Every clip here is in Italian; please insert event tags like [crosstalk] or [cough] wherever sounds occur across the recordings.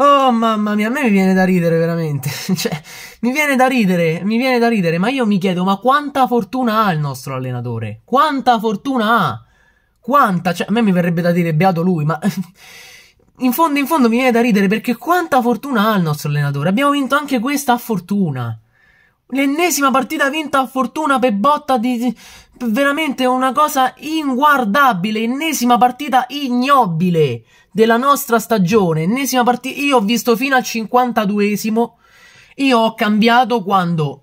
Oh mamma mia, a me mi viene da ridere veramente. [laughs] cioè, mi viene da ridere, mi viene da ridere, ma io mi chiedo, ma quanta fortuna ha il nostro allenatore? Quanta fortuna ha? Quanta? Cioè, a me mi verrebbe da dire beato lui, ma [laughs] in fondo in fondo mi viene da ridere perché quanta fortuna ha il nostro allenatore? Abbiamo vinto anche questa a fortuna. L'ennesima partita vinta a fortuna per botta di, Veramente una cosa inguardabile, ennesima partita ignobile della nostra stagione, ennesima partita... Io ho visto fino al 52esimo, io ho cambiato quando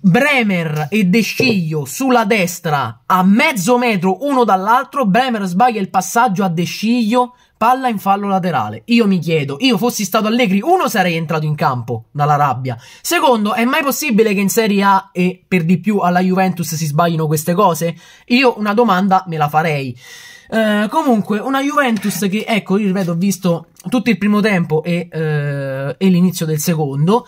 Bremer e De Sciglio sulla destra a mezzo metro uno dall'altro, Bremer sbaglia il passaggio a De Sciglio palla in fallo laterale. Io mi chiedo, io fossi stato Allegri, uno sarei entrato in campo dalla rabbia. Secondo, è mai possibile che in Serie A e per di più alla Juventus si sbaglino queste cose? Io una domanda me la farei. Eh, comunque, una Juventus che, ecco, io ripeto, ho visto tutto il primo tempo e, eh, e l'inizio del secondo.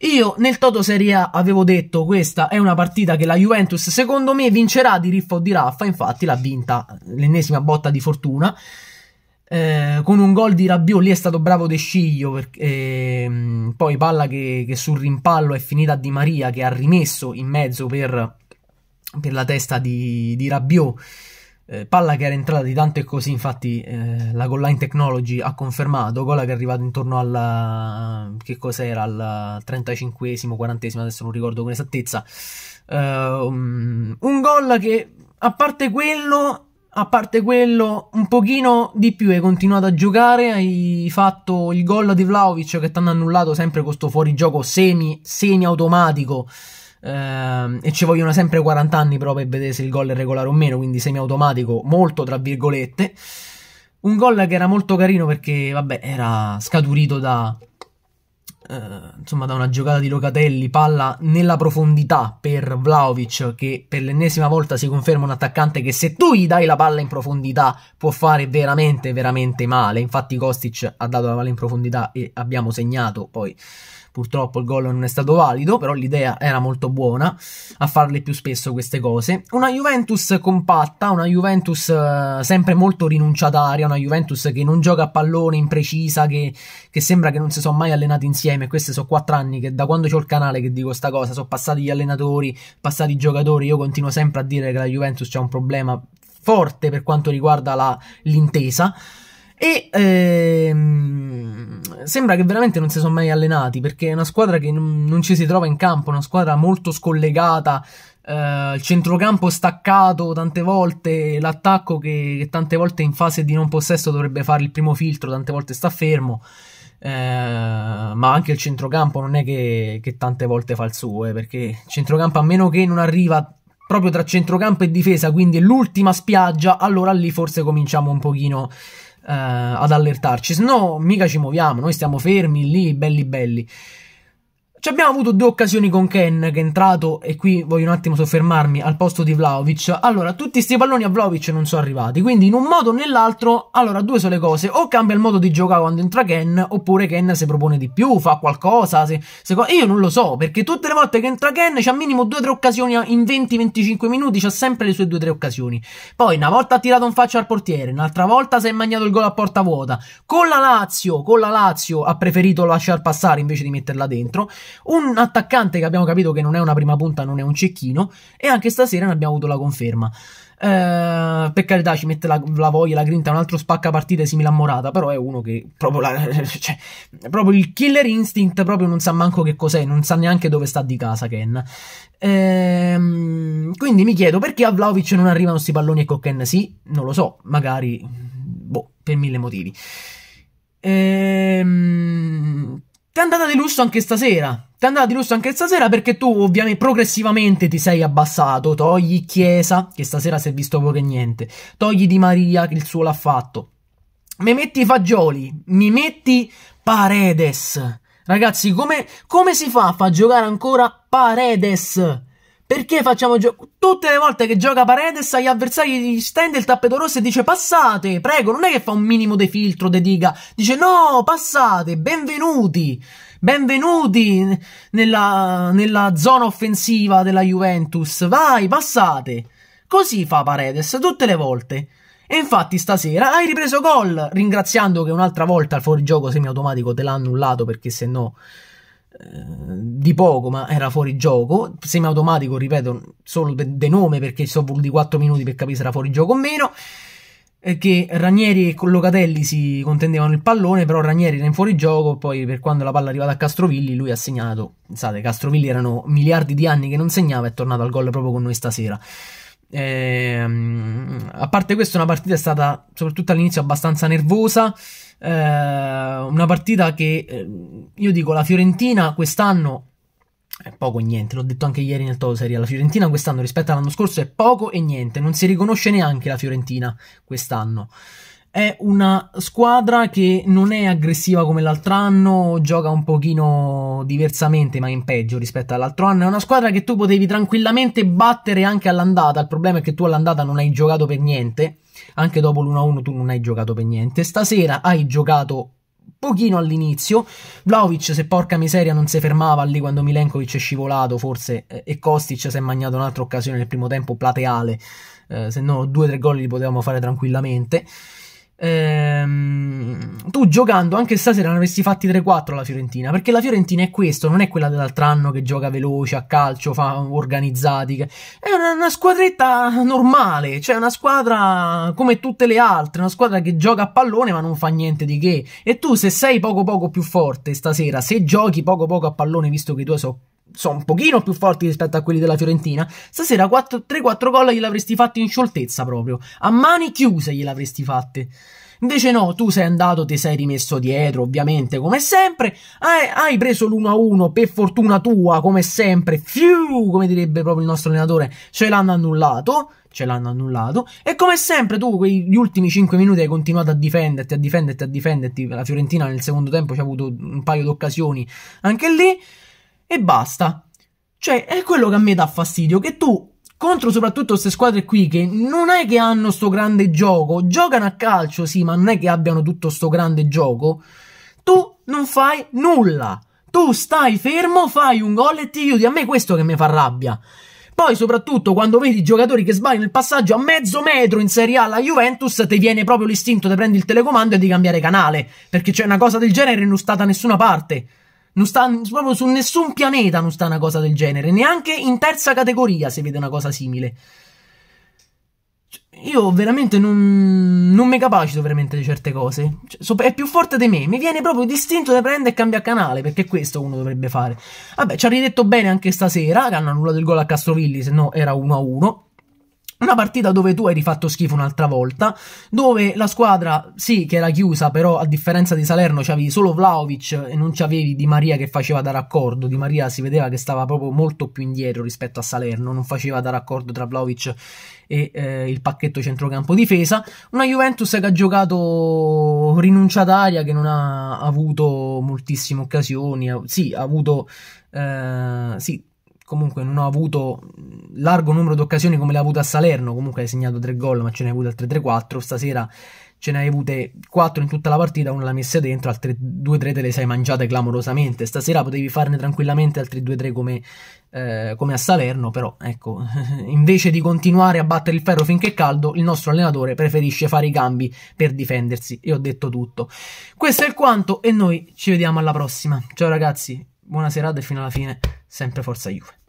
Io nel Toto Serie A avevo detto questa è una partita che la Juventus secondo me vincerà di riffa o di raffa, infatti l'ha vinta l'ennesima botta di fortuna. Eh, con un gol di Rabiot lì è stato bravo De Sciglio perché, ehm, poi palla che, che, sul rimpallo è finita Di Maria che ha rimesso in mezzo per, per la testa di, di Rabiot eh, palla che era entrata di tanto e così infatti eh, la goal line technology ha confermato gola che è arrivata intorno alla che cos'era al 35esimo 40esimo adesso non ricordo con esattezza eh, um, un gol che a parte quello a parte quello, un pochino di più hai continuato a giocare, hai fatto il gol di Vlaovic che ti hanno annullato sempre con questo fuorigioco semi, semi automatico ehm, e ci vogliono sempre 40 anni però per vedere se il gol è regolare o meno, quindi semi automatico, molto tra virgolette. Un gol che era molto carino perché, vabbè, era scaturito da eh, insomma da una giocata di Locatelli, palla nella profondità per Vlaovic che per l'ennesima volta si conferma un attaccante che se tu gli dai la palla in profondità può fare veramente veramente male, infatti Kostic ha dato la palla in profondità e abbiamo segnato poi purtroppo il gol non è stato valido, però l'idea era molto buona a farle più spesso queste cose. Una Juventus compatta, una Juventus eh, sempre molto rinunciataria, una Juventus che non gioca a pallone imprecisa, che, che sembra che non si sono mai allenati insieme insieme. Questi sono quattro anni che da quando ho il canale che dico questa cosa, sono passati gli allenatori, passati i giocatori. Io continuo sempre a dire che la Juventus c'è un problema forte per quanto riguarda l'intesa. E ehm, sembra che veramente non si sono mai allenati perché è una squadra che non, non ci si trova in campo, una squadra molto scollegata Uh, il centrocampo staccato tante volte, l'attacco che, che, tante volte in fase di non possesso dovrebbe fare il primo filtro, tante volte sta fermo. Uh, ma anche il centrocampo non è che, che tante volte fa il suo, eh, perché il centrocampo a meno che non arriva proprio tra centrocampo e difesa, quindi è l'ultima spiaggia, allora lì forse cominciamo un pochino uh, ad allertarci. Se no, mica ci muoviamo, noi stiamo fermi lì, belli belli. Ci abbiamo avuto due occasioni con Ken che è entrato e qui voglio un attimo soffermarmi al posto di Vlaovic. Allora, tutti sti palloni a Vlaovic non sono arrivati, quindi in un modo o nell'altro, allora due sono le cose, o cambia il modo di giocare quando entra Ken, oppure Ken si propone di più, fa qualcosa, se, se, io non lo so, perché tutte le volte che entra Ken c'ha minimo due o tre occasioni in 20-25 minuti, c'ha sempre le sue due o tre occasioni. Poi una volta ha tirato un faccio al portiere, un'altra volta si è mangiato il gol a porta vuota. Con la Lazio, con la Lazio ha preferito lasciar passare invece di metterla dentro un attaccante che abbiamo capito che non è una prima punta, non è un cecchino, e anche stasera ne abbiamo avuto la conferma. Eh, per carità, ci mette la, la, voglia, la grinta, un altro spacca partite simile a Morata. Però è uno che proprio, la, [laughs] cioè, proprio il killer instinct, proprio non sa manco che cos'è, non sa neanche dove sta di casa Ken. Eh, quindi mi chiedo perché a Vlaovic non arrivano questi palloni e con Ken sì, non lo so, magari boh, per mille motivi. Ehm T'è andata di lusso anche stasera. T'è andata di lusso anche stasera perché tu ovviamente progressivamente ti sei abbassato. Togli Chiesa, che stasera si è visto poco e niente. Togli Di Maria, che il suo l'ha fatto. Mi metti Fagioli, mi metti Paredes. Ragazzi, come, come si fa a far giocare ancora Paredes? Perché facciamo gioco? Tutte le volte che gioca Paredes agli avversari gli stende il tappeto rosso e dice passate, prego, non è che fa un minimo di filtro, de diga. Dice no, passate, benvenuti, benvenuti nella, nella zona offensiva della Juventus, vai, passate. Così fa Paredes tutte le volte. E infatti stasera hai ripreso gol, ringraziando che un'altra volta il fuorigioco semiautomatico te l'ha annullato perché se no... Eh, di poco, ma era fuori gioco. Semiautomatico, ripeto, solo dei nome perché so voluti 4 minuti per capire se era fuori gioco o meno. Che Ranieri e Locatelli si contendevano il pallone, però Ranieri era in fuori gioco. Poi, per quando la palla è arrivata a Castrovilli, lui ha segnato. Pensate, Castrovilli erano miliardi di anni che non segnava, è tornato al gol proprio con noi stasera. Ehm, a parte questo, una partita è stata soprattutto all'inizio abbastanza nervosa. Eh, una partita che eh, io dico la Fiorentina quest'anno è poco e niente, l'ho detto anche ieri nel Toto Serie, la Fiorentina quest'anno rispetto all'anno scorso è poco e niente, non si riconosce neanche la Fiorentina quest'anno. È una squadra che non è aggressiva come l'altro anno, gioca un pochino diversamente ma in peggio rispetto all'altro anno, è una squadra che tu potevi tranquillamente battere anche all'andata, il problema è che tu all'andata non hai giocato per niente, anche dopo l'1-1 tu non hai giocato per niente, stasera hai giocato pochino all'inizio. Vlaovic, se porca miseria, non si fermava lì quando Milenkovic è scivolato, forse, eh, e Kostic si è mangiato un'altra occasione nel primo tempo plateale, eh, se no due o tre gol li potevamo fare tranquillamente. Ehm, tu giocando anche stasera non avresti fatti 3-4 alla Fiorentina perché la Fiorentina è questo, non è quella dell'altro anno che gioca veloce a calcio, fa organizzati. È una, una squadretta normale, cioè una squadra come tutte le altre, una squadra che gioca a pallone ma non fa niente di che. E tu, se sei poco poco più forte stasera, se giochi poco poco a pallone visto che i tuoi sono sono un pochino più forti rispetto a quelli della Fiorentina, stasera 3-4 gol gliel'avresti fatti in scioltezza proprio, a mani chiuse gliel'avresti fatte. Invece no, tu sei andato, ti sei rimesso dietro, ovviamente, come sempre, hai, hai preso l'1-1, per fortuna tua, come sempre, fiu, come direbbe proprio il nostro allenatore, ce l'hanno annullato, ce l'hanno annullato. E come sempre, tu quegli ultimi 5 minuti hai continuato a difenderti, a difenderti, a difenderti. La Fiorentina nel secondo tempo ci ha avuto un paio d'occasioni anche lì e basta. Cioè, è quello che a me dà fastidio, che tu contro soprattutto queste squadre qui che non è che hanno sto grande gioco, giocano a calcio sì, ma non è che abbiano tutto sto grande gioco. Tu non fai nulla. Tu stai fermo, fai un gol e ti chiudi. A me questo che mi fa rabbia. Poi, soprattutto, quando vedi giocatori che sbagliano il passaggio a mezzo metro in Serie A alla Juventus, ti viene proprio l'istinto di prendere il telecomando e di cambiare canale. Perché c'è una cosa del genere non stata da nessuna parte. Non sta proprio su nessun pianeta non sta una cosa del genere, neanche in terza categoria si vede una cosa simile. Cioè, io veramente non, non mi capacito veramente di certe cose. Cioè, so, è più forte di me. Mi viene proprio distinto da prendere e cambiare canale. Perché questo uno dovrebbe fare. Vabbè, ci ha ridetto bene anche stasera. Che hanno annullato il gol a Castrovilli. Se no era 1-1. Una partita dove tu hai rifatto schifo un'altra volta, dove la squadra sì che era chiusa, però a differenza di Salerno c'avevi solo Vlaovic e non c'avevi Di Maria che faceva da raccordo. Di Maria si vedeva che stava proprio molto più indietro rispetto a Salerno, non faceva da raccordo tra Vlaovic e eh, il pacchetto centrocampo difesa. Una Juventus che ha giocato rinunciataria, che non ha avuto moltissime occasioni, sì, ha avuto eh, sì, comunque non ha avuto largo numero di occasioni come l'ha avuta a Salerno, comunque hai segnato tre gol ma ce ne hai avute altre 3-4, stasera ce ne hai avute 4 in tutta la partita, una l'ha messa dentro, altre 2-3 te le sei mangiate clamorosamente, stasera potevi farne tranquillamente altri 2-3 come, eh, come, a Salerno, però ecco, [laughs] invece di continuare a battere il ferro finché è caldo, il nostro allenatore preferisce fare i cambi per difendersi, e ho detto tutto. Questo è il quanto e noi ci vediamo alla prossima, ciao ragazzi! Buona serata e fino alla fine, sempre Forza Juve.